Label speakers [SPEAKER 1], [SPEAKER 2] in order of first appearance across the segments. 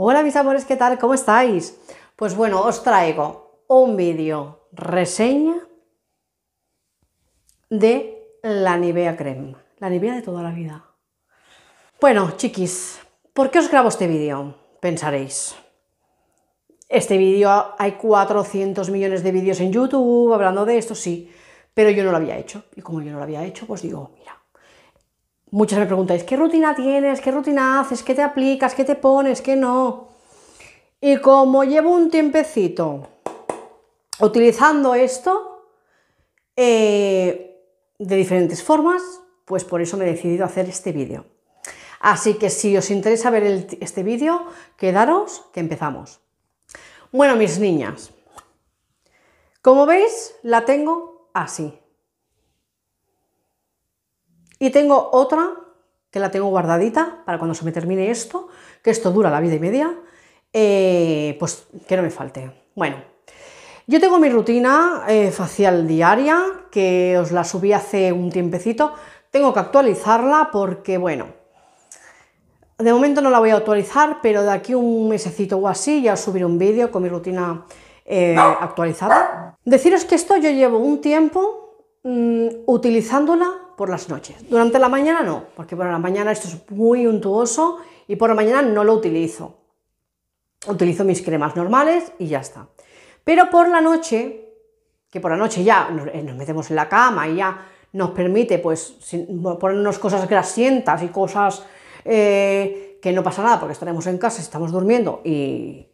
[SPEAKER 1] Hola mis amores, ¿qué tal? ¿Cómo estáis? Pues bueno, os traigo un vídeo reseña de la Nivea Creme, la Nivea de toda la vida. Bueno, chiquis, ¿por qué os grabo este vídeo? Pensaréis. Este vídeo, hay 400 millones de vídeos en YouTube hablando de esto, sí, pero yo no lo había hecho. Y como yo no lo había hecho, pues digo, mira, muchas me preguntáis, ¿qué rutina tienes? ¿Qué rutina haces? ¿Qué te aplicas? ¿Qué te pones? ¿Qué no? Y como llevo un tiempecito utilizando esto eh, de diferentes formas, pues por eso me he decidido hacer este vídeo. Así que si os interesa ver este vídeo, quedaros que empezamos. Bueno, mis niñas, como veis, la tengo así. Y tengo otra que la tengo guardadita para cuando se me termine esto, que esto dura la vida y media, eh, pues que no me falte. Bueno, yo tengo mi rutina eh, facial diaria, que os la subí hace un tiempecito, tengo que actualizarla porque, bueno, de momento no la voy a actualizar, pero de aquí un mesecito o así ya subiré un vídeo con mi rutina eh, actualizada. Deciros que esto yo llevo un tiempo mm, utilizándola por las noches. Durante la mañana no, porque por la mañana esto es muy untuoso y por la mañana no lo utilizo. Utilizo mis cremas normales y ya está. Pero por la noche, que por la noche ya nos eh, metemos en la cama y ya nos permite pues ponernos cosas grasientas y cosas eh, que no pasa nada porque estaremos en casa, estamos durmiendo y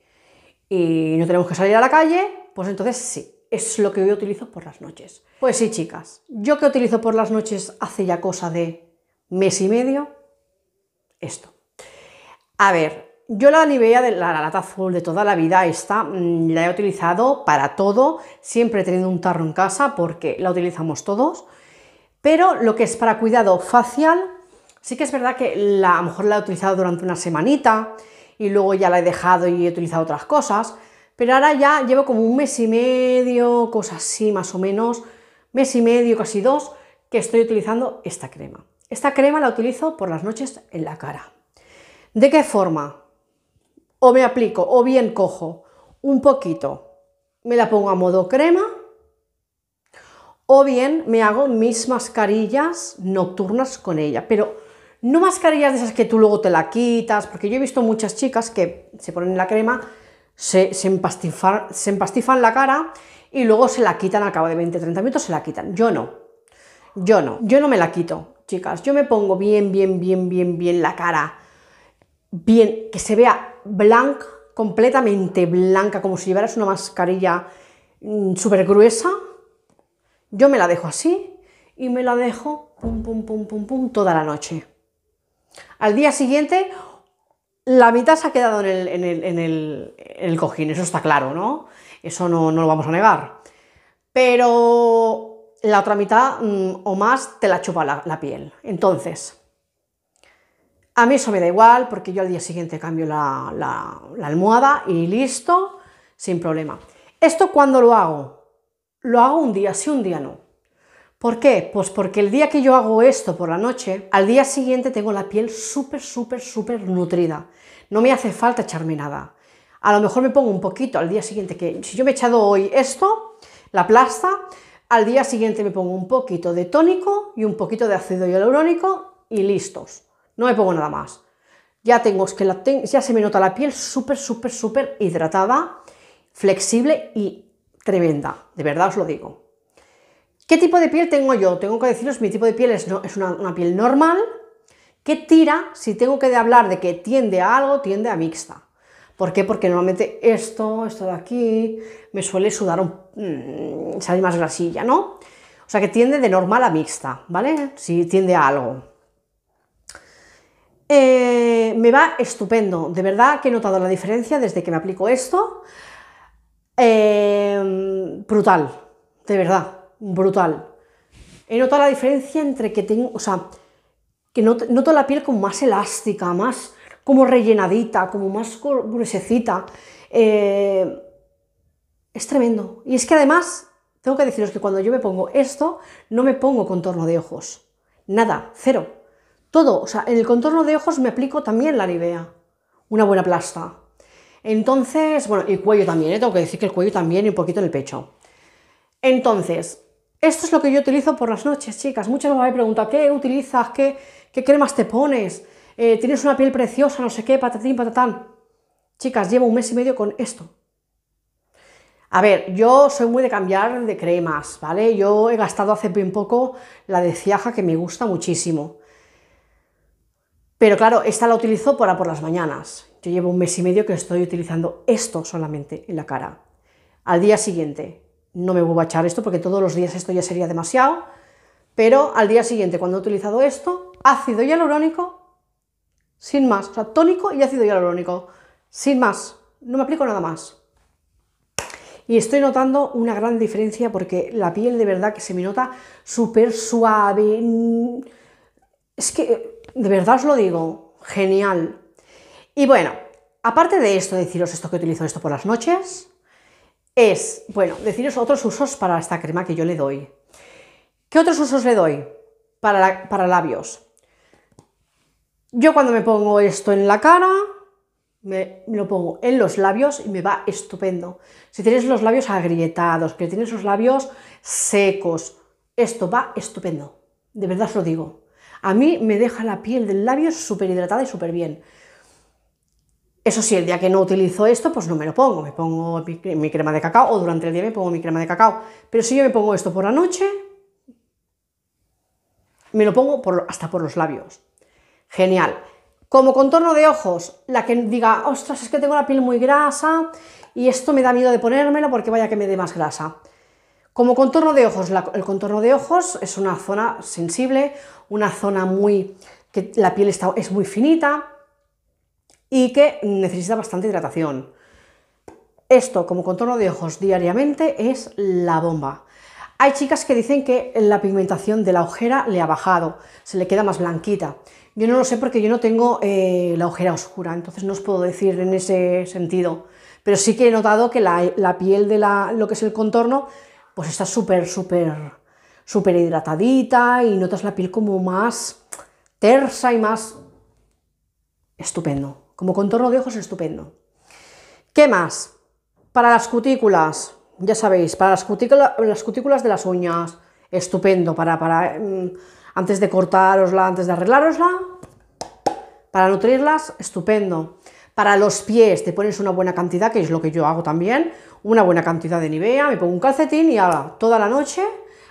[SPEAKER 1] no tenemos que salir a la calle, pues entonces sí, es lo que yo utilizo por las noches. Pues sí, chicas, yo que utilizo por las noches hace ya cosa de mes y medio, esto. A ver, yo la Nivea de la, lata azul de toda la vida, esta mm, la he utilizado para todo, siempre he tenido un tarro en casa porque la utilizamos todos, pero lo que es para cuidado facial, sí que es verdad que a lo mejor la he utilizado durante una semanita y luego ya la he dejado y he utilizado otras cosas, pero ahora ya llevo como un mes y medio, cosas así más o menos, mes y medio, casi dos, que estoy utilizando esta crema. Esta crema la utilizo por las noches en la cara. ¿De qué forma? O me aplico, o bien cojo un poquito, me la pongo a modo crema, o bien me hago mis mascarillas nocturnas con ella, pero no mascarillas de esas que tú luego te la quitas, porque yo he visto muchas chicas que se ponen la crema se, se, empastifan, la cara y luego se la quitan al cabo de 20-30 minutos, se la quitan. Yo no. Yo no. Yo no me la quito, chicas. Yo me pongo bien, bien, bien, bien, bien la cara. Bien, que se vea blanca, completamente blanca, como si llevaras una mascarilla mm, súper gruesa. Yo me la dejo así y me la dejo pum, pum, pum, pum, pum, toda la noche. Al día siguiente la mitad se ha quedado en el, cojín, eso está claro, ¿no? Eso no, lo vamos a negar. Pero la otra mitad mm, o más te la chupa la, piel. Entonces, a mí eso me da igual porque yo al día siguiente cambio la, la almohada y listo, sin problema. ¿Esto cuándo lo hago? Lo hago un día, sí, un día no. ¿Por qué? Pues porque el día que yo hago esto por la noche, al día siguiente tengo la piel súper, súper, súper nutrida. No me hace falta echarme nada. A lo mejor me pongo un poquito al día siguiente, que si yo me he echado hoy esto, la plasta, al día siguiente me pongo un poquito de tónico y un poquito de ácido hialurónico y listos. No me pongo nada más. Ya tengo, es que la, ya se me nota la piel súper, súper, súper hidratada, flexible y tremenda. De verdad os lo digo. ¿Qué tipo de piel tengo yo? Tengo que deciros, mi tipo de piel es, una, piel normal que tira, si tengo que hablar de que tiende a algo, tiende a mixta. ¿Por qué? Porque normalmente esto, esto de aquí, me suele sudar un... Mm, salir más grasilla, ¿no? O sea que tiende de normal a mixta, ¿vale? Si tiende a algo. Eh, me va estupendo, de verdad que he notado la diferencia desde que me aplico esto. Eh, brutal, de verdad brutal. He notado la diferencia entre que tengo, o sea, que noto, la piel como más elástica, más como rellenadita, como más gruesecita. Eh, es tremendo. Y es que además, tengo que deciros que cuando yo me pongo esto, no me pongo contorno de ojos. Nada, cero. Todo, o sea, en el contorno de ojos me aplico también la Nivea. Una buena plasta. Entonces, bueno, y cuello también, ¿eh? tengo que decir que el cuello también y un poquito en el pecho. Entonces, esto es lo que yo utilizo por las noches, chicas. Muchas me a ¿qué utilizas? ¿Qué, cremas te pones? Eh, ¿Tienes una piel preciosa? No sé qué, patatín, patatán. Chicas, llevo un mes y medio con esto. A ver, yo soy muy de cambiar de cremas, ¿vale? Yo he gastado hace bien poco la de Ciaja, que me gusta muchísimo. Pero claro, esta la utilizo para por las mañanas. Yo llevo un mes y medio que estoy utilizando esto solamente en la cara. Al día siguiente, no me voy a echar esto porque todos los días esto ya sería demasiado, pero al día siguiente, cuando he utilizado esto, ácido hialurónico, sin más, o sea, tónico y ácido hialurónico, sin más, no me aplico nada más. Y estoy notando una gran diferencia porque la piel de verdad que se me nota súper suave. Mm, es que, de verdad os lo digo, genial. Y bueno, aparte de esto, deciros esto que utilizo esto por las noches, es, bueno, deciros otros usos para esta crema que yo le doy. ¿Qué otros usos le doy para, para labios? Yo cuando me pongo esto en la cara, me, lo pongo en los labios y me va estupendo. Si tienes los labios agrietados, que tienes los labios secos, esto va estupendo. De verdad os lo digo. A mí me deja la piel del labio súper hidratada y súper bien. Eso sí, el día que no utilizo esto, pues no me lo pongo, me pongo mi crema de cacao o durante el día me pongo mi crema de cacao. Pero si yo me pongo esto por la noche, me lo pongo hasta por los labios. Genial. Como contorno de ojos, la que diga, ostras, es que tengo la piel muy grasa y esto me da miedo de ponérmelo porque vaya que me dé más grasa. Como contorno de ojos, el contorno de ojos es una zona sensible, una zona muy que la piel está, es muy finita, y que necesita bastante hidratación. Esto como contorno de ojos diariamente es la bomba. Hay chicas que dicen que la pigmentación de la ojera le ha bajado, se le queda más blanquita. Yo no lo sé porque yo no tengo eh, la ojera oscura, entonces no os puedo decir en ese sentido. Pero sí que he notado que la, piel de lo que es el contorno, pues está súper, súper, súper hidratadita y notas la piel como más tersa y más estupendo. Como contorno de ojos, estupendo. ¿Qué más? Para las cutículas, ya sabéis, para las, cutículas de las uñas, estupendo. Para, para mm, antes de cortarosla, antes de arreglárosla, para nutrirlas, estupendo. Para los pies te pones una buena cantidad, que es lo que yo hago también, una buena cantidad de Nivea, me pongo un calcetín y ahora, toda la noche,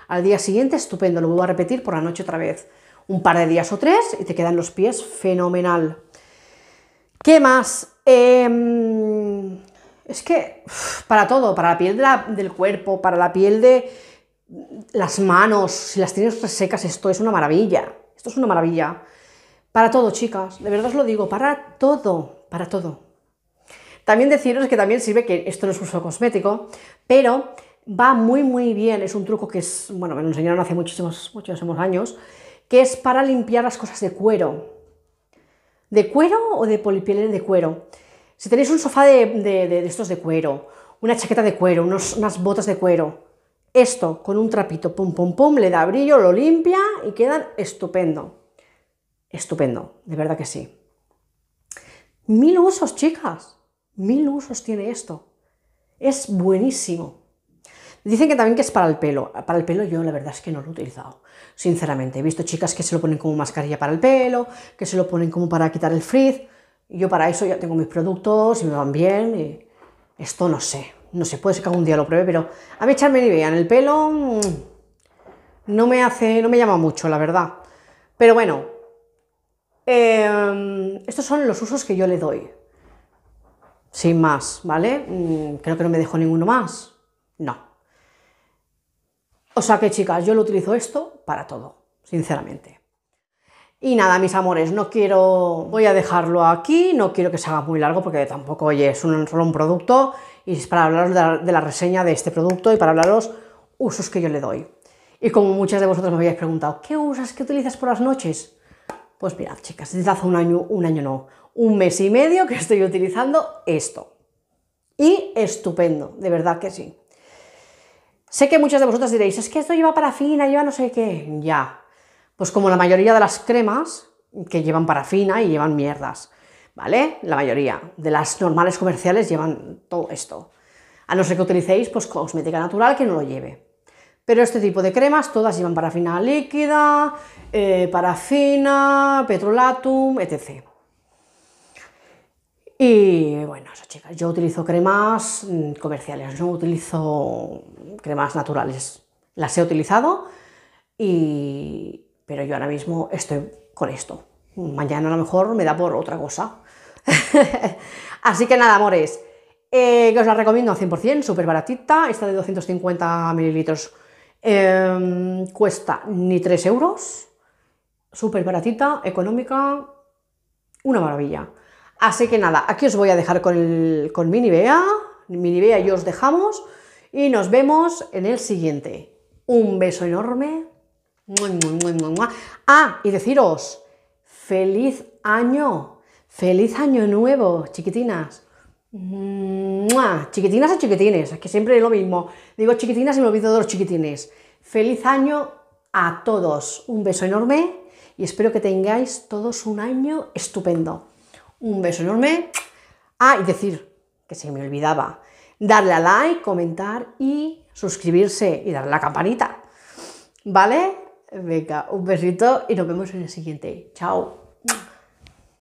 [SPEAKER 1] al día siguiente, estupendo, lo vuelvo a repetir por la noche otra vez. Un par de días o tres y te quedan los pies fenomenal. ¿Qué más? Em, es que para todo, para la piel del cuerpo, para la piel de las manos, si las tienes secas, esto es una maravilla. Esto es una maravilla. Para todo, chicas, de verdad os lo digo, para todo, para todo. También deciros que también sirve que esto no es un uso cosmético, pero va muy muy bien, es un truco que es, bueno, me enseñaron hace muchísimos, muchísimos años, que es para limpiar las cosas de cuero. ¿De cuero o de polipiel de cuero? Si tenéis un sofá de, estos de cuero, una chaqueta de cuero, unas botas de cuero, esto con un trapito, pum, pum, pum, le da brillo, lo limpia y queda estupendo. Estupendo, de verdad que sí. Mil usos, chicas. Mil usos tiene esto. Es buenísimo. Dicen que también que es para el pelo. Para el pelo yo la verdad es que no lo he utilizado, sinceramente. He visto chicas que se lo ponen como mascarilla para el pelo, que se lo ponen como para quitar el frizz. Yo para eso ya tengo mis productos y me van bien. esto no sé, no sé, puede ser que algún día lo pruebe, pero a mí echarme ni en el pelo mm, no me hace, no me llama mucho, la verdad. Pero bueno, em, estos son los usos que yo le doy. Sin más, ¿vale? Mm, creo que no me dejo ninguno más. No. O sea que chicas, yo lo utilizo esto para todo, sinceramente. Y nada, mis amores, no quiero, voy a dejarlo aquí, no quiero que se haga muy largo porque tampoco, oye, es un, solo un producto y es para hablaros de la, reseña de este producto y para hablaros usos que yo le doy. Y como muchas de vosotras me habéis preguntado, ¿qué usas, qué utilizas por las noches? Pues mirad, chicas, desde hace un año, un año no, un mes y medio que estoy utilizando esto. Y estupendo, de verdad que sí. Sé que muchas de vosotras diréis, es que esto lleva parafina, lleva no sé qué. Ya. Pues como la mayoría de las cremas que llevan parafina y llevan mierdas, ¿vale? La mayoría de las normales comerciales llevan todo esto. A no ser que utilicéis pues cosmética natural que no lo lleve. Pero este tipo de cremas todas llevan parafina líquida, eh, parafina, petrolatum, etc. Y bueno, chicas, yo utilizo cremas mm, comerciales, no utilizo cremas naturales. Las he utilizado, y... pero yo ahora mismo estoy con esto. Mañana a lo mejor me da por otra cosa. Así que nada, amores, eh, que os la recomiendo al 100%, súper baratita, esta de 250 mililitros em, cuesta ni 3 euros, súper baratita, económica, una maravilla. Así que nada, aquí os voy a dejar con, el, con mi Nivea, mi y os dejamos y nos vemos en el siguiente. Un beso enorme. muy muy Ah, y deciros, feliz año, feliz año nuevo, chiquitinas. Chiquitinas y chiquitines, es que siempre es lo mismo. Digo chiquitinas y me olvido de los chiquitines. Feliz año a todos, un beso enorme y espero que tengáis todos un año estupendo. Un beso enorme. Ah, y decir que se me olvidaba. Darle a like, comentar y suscribirse y darle la campanita. ¿Vale? Venga, un besito y nos vemos en el siguiente. Chao.